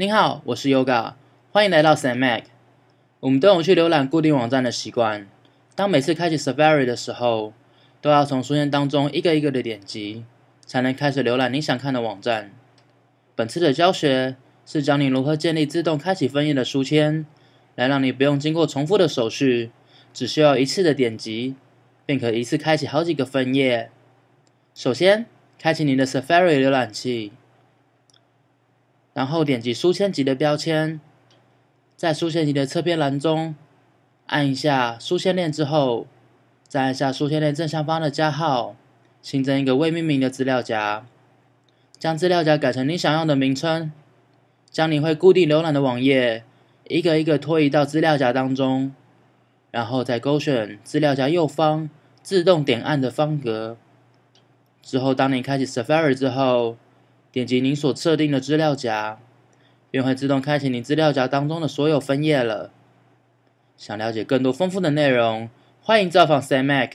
您好，我是 Yoga，欢迎来到 Samag。我们都有去浏览固定网站的习惯，当每次开启 Safari 的时候，都要从书签当中一个一个的点击，才能开始浏览你想看的网站。本次的教学是教你如何建立自动开启分页的书签，来让你不用经过重复的手续，只需要一次的点击，便可一次开启好几个分页。首先，开启您的 Safari 浏览器。然后点击书签集的标签，在书签集的侧边栏中按一下书签链之后，再按下书签链正上方的加号，新增一个未命名的资料夹，将资料夹改成你想要的名称，将你会固定浏览的网页一个一个拖移到资料夹当中，然后再勾选资料夹右方自动点按的方格，之后当你开启 Safari 之后。点击您所设定的资料夹，便会自动开启您资料夹当中的所有分页了。想了解更多丰富的内容，欢迎造访 C-Mac。